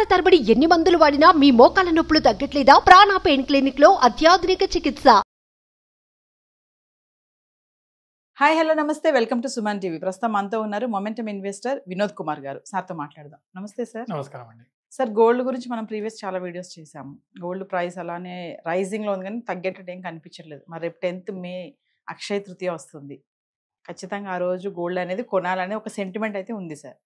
సంవత్సరాల తరబడి ఎన్ని మందులు వాడినా మీ మోకాల నొప్పులు తగ్గట్లేదా ప్రాణ పెయిన్ క్లినిక్ లో అత్యాధునిక చికిత్స హాయ్ హలో నమస్తే వెల్కమ్ టు సుమన్ టీవీ ప్రస్తుతం మనతో ఉన్నారు మొమెంటమ్ ఇన్వెస్టర్ వినోద్ కుమార్ గారు సార్తో మాట్లాడదాం నమస్తే సార్ నమస్కారం అండి సార్ గోల్డ్ గురించి మనం ప్రీవియస్ చాలా వీడియోస్ చేశాము గోల్డ్ ప్రైస్ అలానే రైజింగ్ లో ఉంది కానీ తగ్గేటట్టు ఏం కనిపించట్లేదు మరి రేపు టెన్త్ మే అక్షయ తృతీయ వస్తుంది ఖచ్చితంగా ఆ రోజు గోల్డ్ అనేది కొనాలనే ఒక సెంటిమెంట్ అయితే ఉంది సార్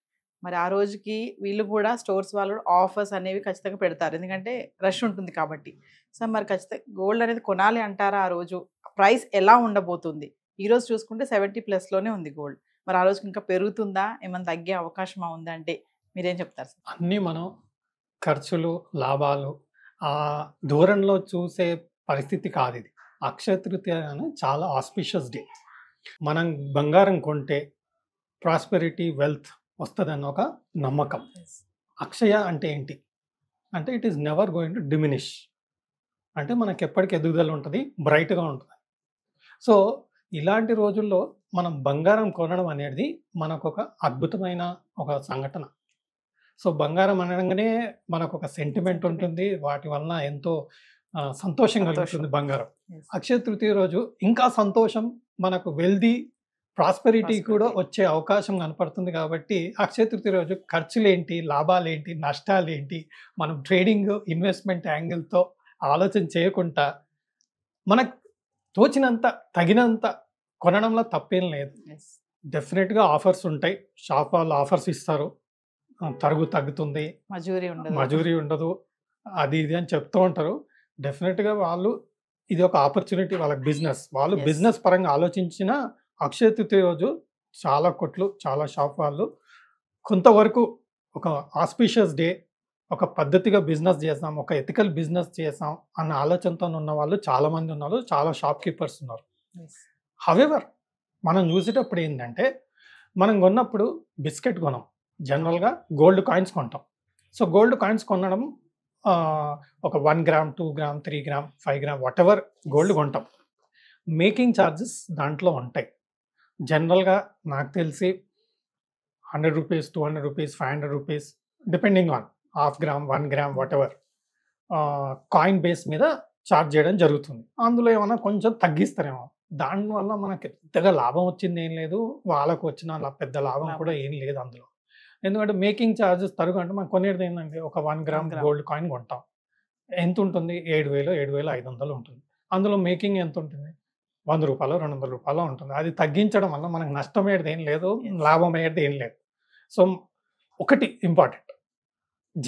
మరి ఆ రోజుకి వీళ్ళు కూడా స్టోర్స్ వాళ్ళు ఆఫర్స్ అనేవి ఖచ్చితంగా పెడతారు ఎందుకంటే రష్ ఉంటుంది కాబట్టి సో మరి ఖచ్చితంగా గోల్డ్ అనేది కొనాలి అంటారా ఆ రోజు ప్రైస్ ఎలా ఉండబోతుంది ఈ రోజు చూసుకుంటే సెవెంటీ ప్లస్లోనే ఉంది గోల్డ్ మరి ఆ రోజుకి ఇంకా పెరుగుతుందా ఏమైనా తగ్గే అవకాశం ఉందంటే మీరేం చెప్తారు సార్ అన్నీ మనం ఖర్చులు లాభాలు ఆ దూరంలో చూసే పరిస్థితి కాదు ఇది అక్షయ చాలా ఆస్పిషియస్ డే మనం బంగారం కొంటే ప్రాస్పెరిటీ వెల్త్ వస్తుందన్న ఒక నమ్మకం అక్షయ అంటే ఏంటి అంటే it is never going to diminish అంటే మనకి ఎప్పటికీ ఎదుగుదల ఉంటుంది బ్రైట్గా ఉంటుంది సో ఇలాంటి రోజుల్లో మనం బంగారం కొనడం అనేది మనకు ఒక అద్భుతమైన ఒక సంఘటన సో బంగారం అనగానే మనకు ఒక సెంటిమెంట్ ఉంటుంది వాటి వలన ఎంతో సంతోషం కలుగుతుంది బంగారం అక్షయ తృతీయ రోజు ఇంకా సంతోషం మనకు వెల్దీ ప్రాస్పెరిటీ కూడా వచ్చే అవకాశం కనపడుతుంది కాబట్టి అక్షయ తృతీయ రోజు ఖర్చులేంటి లాభాలేంటి నష్టాలేంటి మనం ట్రేడింగ్ ఇన్వెస్ట్మెంట్ యాంగిల్తో ఆలోచన చేయకుండా మనకు తోచినంత తగినంత కొనడంలో తప్పేం లేదు డెఫినెట్గా ఆఫర్స్ ఉంటాయి షాప్ వాళ్ళు ఆఫర్స్ ఇస్తారు తరుగు తగ్గుతుంది మజూరీ ఉండదు మజూరీ ఉండదు అది ఇది అని చెప్తూ ఉంటారు డెఫినెట్గా వాళ్ళు ఇది ఒక ఆపర్చునిటీ వాళ్ళకి బిజినెస్ వాళ్ళు బిజినెస్ పరంగా ఆలోచించినా అక్షయ తృతీయ రోజు చాలా కొట్లు చాలా షాప్ వాళ్ళు కొంతవరకు ఒక ఆస్పీషియస్ డే ఒక పద్ధతిగా బిజినెస్ చేసాం ఒక ఎథికల్ బిజినెస్ చేసాం అన్న ఆలోచనతో ఉన్న వాళ్ళు చాలామంది ఉన్నారు చాలా షాప్ కీపర్స్ ఉన్నారు హవెవర్ మనం చూసేటప్పుడు ఏంటంటే మనం కొన్నప్పుడు బిస్కెట్ కొనం జనరల్గా గోల్డ్ కాయిన్స్ కొంటాం సో గోల్డ్ కాయిన్స్ కొనడం ఒక one gram two gram three gram five gram whatever gold కొంటాం మేకింగ్ ఛార్జెస్ దాంట్లో ఉంటాయి జనరల్గా నాకు తెలిసి hundred rupees two hundred rupees five hundred rupees depending on half gram one gram whatever coin base మీద charge చేయడం జరుగుతుంది అందులో ఏమైనా కొంచెం తగ్గిస్తారేమో దానివల్ల మనకు పెద్దగా లాభం వచ్చింది ఏం లేదు వాళ్ళకు వచ్చిన పెద్ద లాభం కూడా ఏం లేదు అందులో ఎందుకంటే మేకింగ్ ఛార్జెస్ తరుగు అంటే మనం కొనేది ఏంటంటే ఒక వన్ గ్రామ్ గోల్డ్ కాయిన్ కొంటాం ఎంత ఉంటుంది ఏడు వేలు ఏడు వేలు ఐదు వందలు ఉంటుంది అందులో మేకింగ్ ఎంత ఉంటుంది వంద రూపాయలు రెండు వందల రూపాయలు ఉంటుంది అది తగ్గించడం వల్ల మనకు నష్టం అయ్యేది ఏం లేదు లాభం అయ్యేది ఏం లేదు సో ఒకటి ఇంపార్టెంట్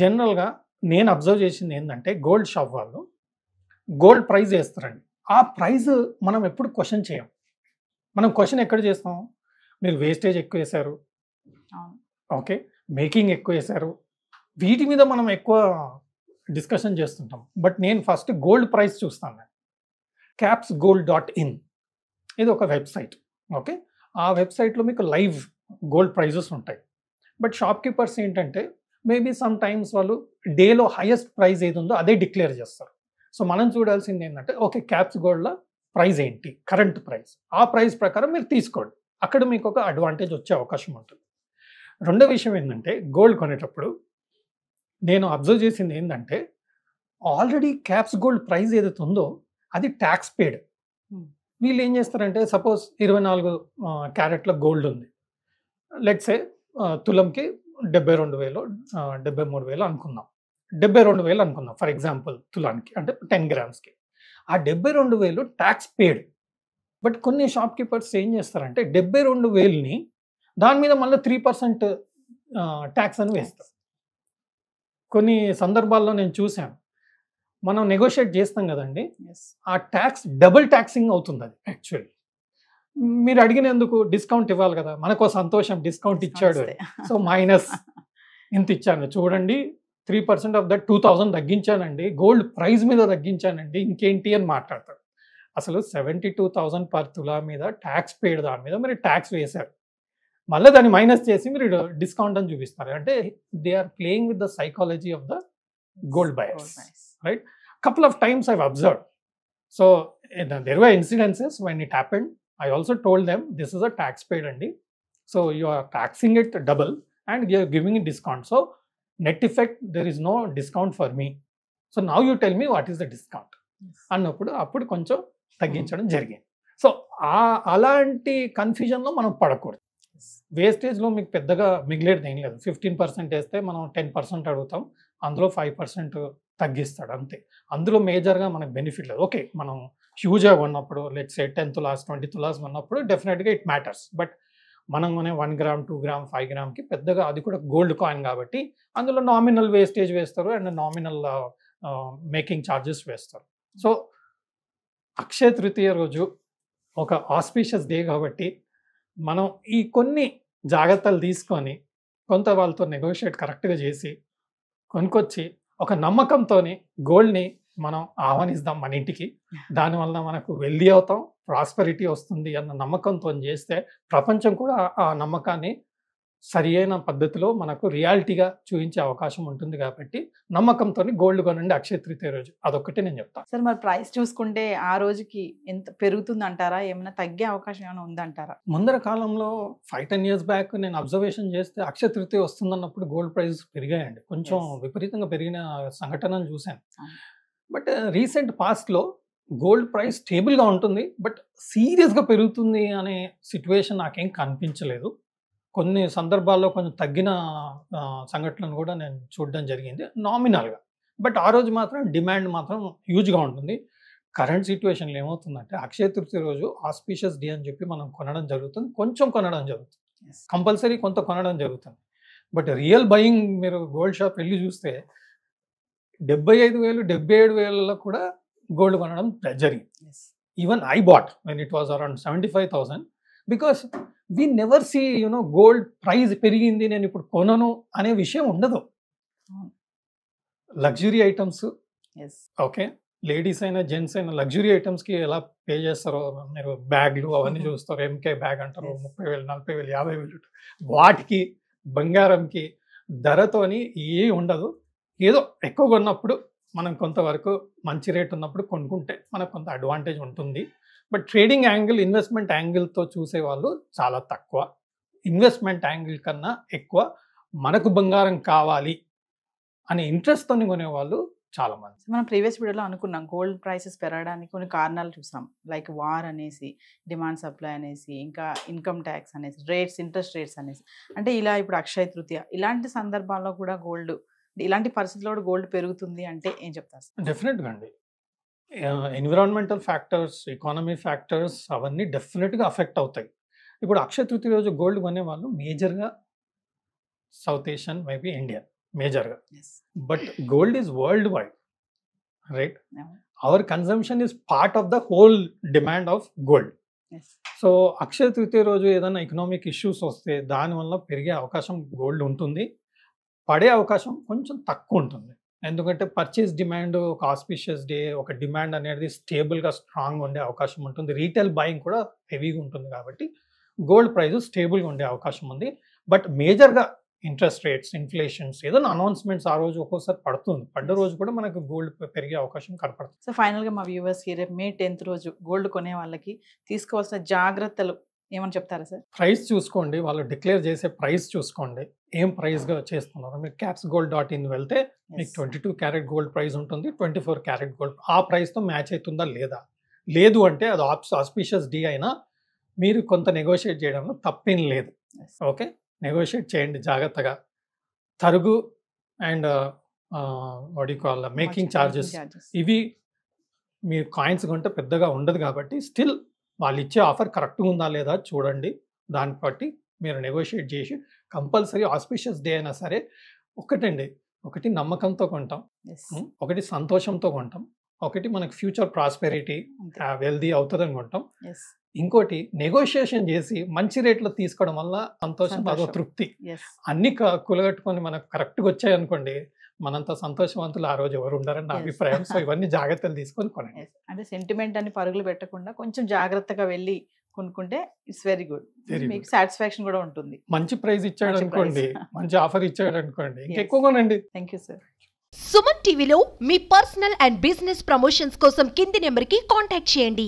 జనరల్గా నేను అబ్జర్వ్ చేసింది ఏంటంటే గోల్డ్ షాప్ వాళ్ళు గోల్డ్ ప్రైజ్ వేస్తారండి ఆ ప్రైజ్ మనం ఎప్పుడు క్వశ్చన్ చేయం మనం క్వశ్చన్ ఎక్కడ చేస్తాం మీరు వేస్టేజ్ ఎక్కువ వేశారు ఓకే మేకింగ్ ఎక్కువ వేశారు వీటి మీద మనం ఎక్కువ డిస్కషన్ చేస్తుంటాం బట్ నేను ఫస్ట్ గోల్డ్ ప్రైస్ చూస్తాను క్యాప్స్ గోల్డ్ డాట్ ఇన్ ఇది ఒక వెబ్సైట్ ఓకే ఆ వెబ్సైట్లో మీకు లైవ్ గోల్డ్ ప్రైజెస్ ఉంటాయి బట్ షాప్ కీపర్స్ ఏంటంటే మేబీ సమ్ టైమ్స్ వాళ్ళు డేలో హైయెస్ట్ ప్రైజ్ ఏది ఉందో అదే డిక్లేర్ చేస్తారు సో మనం చూడాల్సింది ఏంటంటే ఓకే క్యాప్స్ గోల్డ్లో ప్రైజ్ ఏంటి కరెంట్ ప్రైస్ ఆ ప్రైస్ ప్రకారం మీరు తీసుకోండి అక్కడ మీకు ఒక అడ్వాంటేజ్ వచ్చే అవకాశం ఉంటుంది రెండో విషయం ఏంటంటే గోల్డ్ కొనేటప్పుడు నేను అబ్జర్వ్ చేసింది ఏంటంటే ఆల్రెడీ క్యాప్స్ గోల్డ్ ప్రైస్ ఏదైతే ఉందో అది ట్యాక్స్ పేడ్ వీళ్ళు ఏం చేస్తారంటే సపోజ్ ఇరవై నాలుగు క్యారెట్ల గోల్డ్ ఉంది లెట్సే తులంకి డెబ్బై రెండు వేలు డెబ్బై మూడు వేలు అనుకుందాం డెబ్బై రెండు వేలు అనుకుందాం ఫర్ ఎగ్జాంపుల్ తులానికి అంటే టెన్ గ్రామ్స్కి ఆ డెబ్బై రెండు వేలు ట్యాక్స్ పేడ్ బట్ కొన్ని షాప్ కీపర్స్ ఏం చేస్తారంటే డెబ్బై రెండు వేలుని దాని మీద మళ్ళీ త్రీ పర్సెంట్ ట్యాక్స్ అని వేస్తారు కొన్ని సందర్భాల్లో నేను చూశాను మనం నెగోషియేట్ చేస్తాం కదండి ఆ ట్యాక్స్ డబుల్ ట్యాక్సింగ్ అవుతుంది అది యాక్చువల్లీ మీరు అడిగినందుకు డిస్కౌంట్ ఇవ్వాలి కదా మనకో సంతోషం డిస్కౌంట్ ఇచ్చాడు సో మైనస్ ఇంత ఇచ్చాను చూడండి three percent of that two thousand తగ్గించానండి గోల్డ్ ప్రైస్ మీద తగ్గించానండి ఇంకేంటి అని మాట్లాడతాడు అసలు సెవెంటీ టూ థౌజండ్ పర్ తులా మీద ట్యాక్స్ పేడ్ దాని మీద మీరు ట్యాక్స్ వేశారు మళ్ళీ దాన్ని మైనస్ చేసి మీరు డిస్కౌంట్ అని చూపిస్తారు అంటే they are playing with the psychology of the gold buyers right? Couple of times I've observed. So you know, there were incidences when it happened. I also told them this is a tax paid and so you are taxing it double and you are giving a discount. So net effect there is no discount for me. So now you tell me what is the discount అన్నప్పుడు అప్పుడు కొంచెం తగ్గించడం జరిగింది so ఆ అలాంటి కన్ఫ్యూజన్లో మనం పడకూడదు వేస్టేజ్లో మీకు పెద్దగా మిగిలేదు ఏం లేదు ఫిఫ్టీన్ పర్సెంట్ వేస్తే మనం టెన్ పర్సెంట్ అడుగుతాం అందులో ఫైవ్ పర్సెంట్ తగ్గిస్తాడు అంతే అందులో మేజర్గా మనకు బెనిఫిట్ లేదు ఓకే మనం హ్యూజ్గా ఉన్నప్పుడు లెట్స్ సే టెన్ తులాస్ ట్వంటీ తులాస్ ఉన్నప్పుడు డెఫినెట్గా ఇట్ మ్యాటర్స్ బట్ మనం one gram two gram five గ్రామ్కి పెద్దగా అది కూడా గోల్డ్ కాయిన్ కాబట్టి అందులో నామినల్ వేస్టేజ్ వేస్తారు అండ్ నామినల్ మేకింగ్ ఛార్జెస్ వేస్తారు సో అక్షయ తృతీయ రోజు ఒక ఆస్పీషియస్ డే కాబట్టి మనం ఈ కొన్ని జాగ్రత్తలు తీసుకొని కొంత వాళ్ళతో నెగోషియేట్ కరెక్ట్గా చేసి కొనుక్కొచ్చి ఒక నమ్మకంతో గోల్డ్ని మనం ఆహ్వానిస్తాం మన ఇంటికి దానివల్ల మనకు వెల్దీ అవుతాం ప్రాస్పరిటీ వస్తుంది అన్న నమ్మకంతో చేస్తే ప్రపంచం కూడా ఆ నమ్మకాన్ని సరి అయిన పద్ధతిలో మనకు రియాలిటీగా చూపించే అవకాశం ఉంటుంది కాబట్టి నమ్మకంతో గోల్డ్ కొనండి అక్షయ తృతీయ రోజు అదొక్కటి నేను చెప్తాను సార్ మరి ప్రైస్ చూసుకుంటే ఆ రోజుకి ఎంత పెరుగుతుంది అంటారా ఏమైనా తగ్గే అవకాశం ఏమైనా ఉందంటారా ముందర కాలంలో ఫైవ్ టెన్ ఇయర్స్ బ్యాక్ నేను అబ్జర్వేషన్ చేస్తే అక్షయ తృతీయ వస్తుందన్నప్పుడు గోల్డ్ ప్రైస్ పెరిగాయండి కొంచెం విపరీతంగా పెరిగిన సంఘటనను చూశాను బట్ రీసెంట్ పాస్ట్లో గోల్డ్ ప్రైస్ స్టేబుల్గా ఉంటుంది బట్ సీరియస్గా పెరుగుతుంది అనే సిచ్యువేషన్ నాకేం కనిపించలేదు కొన్ని సందర్భాల్లో కొంచెం తగ్గిన సంఘటనలు కూడా నేను చూడడం జరిగింది నామినల్గా బట్ ఆ రోజు మాత్రం డిమాండ్ మాత్రం హ్యూజ్గా ఉంటుంది కరెంట్ సిచ్యువేషన్లో ఏమవుతుందంటే అక్షయ తృతీయ రోజు ఆస్పీషియస్ డే అని చెప్పి మనం కొనడం జరుగుతుంది కొంచెం కొనడం జరుగుతుంది కంపల్సరీ కొంత కొనడం జరుగుతుంది బట్ రియల్ బయింగ్ మీరు గోల్డ్ షాప్ వెళ్ళి చూస్తే డెబ్బై ఐదు వేలు డెబ్బై ఏడు వేలలో కూడా గోల్డ్ కొనడం జరిగింది even I bought when it was around seventy five thousand because we never see you know gold price పెరిగింది నేను ఇప్పుడు కొనను అనే విషయం ఉండదు లగ్జరీ ఐటమ్స్ ఓకే లేడీస్ అయినా జెంట్స్ అయినా లగ్జరీ ఐటమ్స్కి ఎలా పే చేస్తారో మీరు బ్యాగ్లు అవన్నీ చూస్తారు ఎంకే బ్యాగ్ అంటారు ముప్పై వేలు నలభై వేలు యాభై వేలు వాటికి బంగారంకి ధరతోని ఏ ఉండదు ఏదో ఎక్కువ కొన్నప్పుడు మనం కొంతవరకు మంచి రేట్ ఉన్నప్పుడు కొనుక్కుంటే మనకు కొంత అడ్వాంటేజ్ ఉంటుంది బట్ ట్రేడింగ్ యాంగిల్ ఇన్వెస్ట్మెంట్ యాంగిల్తో చూసే వాళ్ళు చాలా తక్కువ ఇన్వెస్ట్మెంట్ యాంగిల్ కన్నా ఎక్కువ మనకు బంగారం కావాలి అనే ఇంట్రెస్ట్తో కొనేవాళ్ళు చాలా మంది మనం ప్రీవియస్ వీడియోలో అనుకున్నాం గోల్డ్ ప్రైసెస్ పెరగడానికి కొన్ని కారణాలు చూసాం లైక్ వార్ అనేసి డిమాండ్ సప్లై అనేసి ఇంకా ఇన్కమ్ ట్యాక్స్ అనేసి రేట్స్ ఇంట్రెస్ట్ రేట్స్ అనేసి అంటే ఇలా ఇప్పుడు అక్షయ తృతీయ ఇలాంటి సందర్భాల్లో కూడా గోల్డ్ ఇలాంటి పరిస్థితుల్లో గోల్డ్ పెరుగుతుంది అంటే ఏం చెప్తారు డెఫినెట్గా అండి ఎన్విరాన్మెంటల్ ఫ్యాక్టర్స్ ఎకానమీ ఫ్యాక్టర్స్ అవన్నీ డెఫినెట్గా అఫెక్ట్ అవుతాయి ఇప్పుడు అక్షయ తృతీయ రోజు గోల్డ్ కొనేవాళ్ళు మేజర్గా సౌత్ ఏషియన్ మేబీ ఇండియా మేజర్గా but gold is worldwide right our consumption is part of the whole demand of gold so Akshaya Tritiya రోజు ఏదైనా ఎకనామిక్ ఇష్యూస్ వస్తే దానివల్ల పెరిగే అవకాశం గోల్డ్ ఉంటుంది పడే అవకాశం కొంచెం తక్కువ ఉంటుంది ఎందుకంటే పర్చేస్ డిమాండ్ ఒక ఆస్పిషియస్ డే ఒక డిమాండ్ అనేది స్టేబుల్గా స్ట్రాంగ్ ఉండే అవకాశం ఉంటుంది రీటైల్ బయింగ్ కూడా హెవీగా ఉంటుంది కాబట్టి గోల్డ్ ప్రైస్ స్టేబుల్గా ఉండే అవకాశం ఉంది బట్ మేజర్గా ఇంట్రెస్ట్ రేట్స్ ఇన్ఫ్లేషన్స్ ఏదైనా అనౌన్స్మెంట్స్ ఆ రోజు ఒక్కోసారి పడుతుంది పడ్డ రోజు కూడా మనకు గోల్డ్ పెరిగే అవకాశం కనపడుతుంది సో ఫైనల్గా మా వ్యూవర్స్ రేపు మే టెన్త్ రోజు గోల్డ్ కొనే వాళ్ళకి తీసుకోవాల్సిన జాగ్రత్తలు ఏమని చెప్తారా సార్ ప్రైస్ చూసుకోండి వాళ్ళు డిక్లేర్ చేసే ప్రైస్ చూసుకోండి ఏం ప్రైస్గా చేస్తున్నారు మీరు క్యాప్స్ గోల్డ్ డాట్ ఇన్ వెళ్తే మీకు twenty two carat gold price ఉంటుంది ట్వంటీ ఫోర్ క్యారెట్ గోల్డ్ ఆ ప్రైస్తో మ్యాచ్ అవుతుందా లేదా లేదు అంటే అది ఆప్స్ ఆస్పిషియస్ డి అయినా మీరు కొంత నెగోషియేట్ చేయడంలో తప్పేం లేదు ఓకే నెగోషియేట్ చేయండి జాగ్రత్తగా తరుగు అండ్ వడి కాల్ మేకింగ్ ఛార్జెస్ ఇవి మీరు కాయిన్స్ కొంటే పెద్దగా ఉండదు కాబట్టి స్టిల్ వాళ్ళు ఇచ్చే ఆఫర్ కరెక్ట్గా ఉందా లేదా చూడండి దాన్ని బట్టి మీరు నెగోషియేట్ చేసి కంపల్సరీ ఆస్పిషియస్ డే అయినా సరే ఒకటండి ఒకటి నమ్మకంతో కొంటాం ఒకటి సంతోషంతో కొంటాం ఒకటి మనకు ఫ్యూచర్ ప్రాస్పెరిటీ వెల్దీ అవుతుంది అనుకుంటాం ఇంకోటి నెగోషియేషన్ చేసి మంచి రేట్లో తీసుకోవడం వల్ల సంతోషం అదో తృప్తి అన్ని కూలగట్టుకొని మనకు కరెక్ట్గా వచ్చాయి అనుకోండి మనంత సంతోషవంతులు ఆ రోజు ఎవరు ఉండరని నా అభిప్రాయం సో ఇవన్నీ జాగ్రత్తలు తీసుకొని కొనండి అంటే సెంటిమెంట్ అని పరుగులు పెట్టకుండా కొంచెం జాగ్రత్తగా వెళ్ళి కొనుక్కుంటే ఇట్స్ వెరీ గుడ్ మీకు సాటిస్ఫాక్షన్ కూడా ఉంటుంది మంచి ప్రైస్ ఇచ్చాడు అనుకోండి మంచి ఆఫర్ ఇచ్చాడు అనుకోండి ఎక్కువ కొనండి థ్యాంక్ యూ సార్ సుమన్ టీవీలో మీ పర్సనల్ అండ్ బిజినెస్ ప్రమోషన్స్ కోసం కింది నెంబర్కి కాంటాక్ట్ చేయండి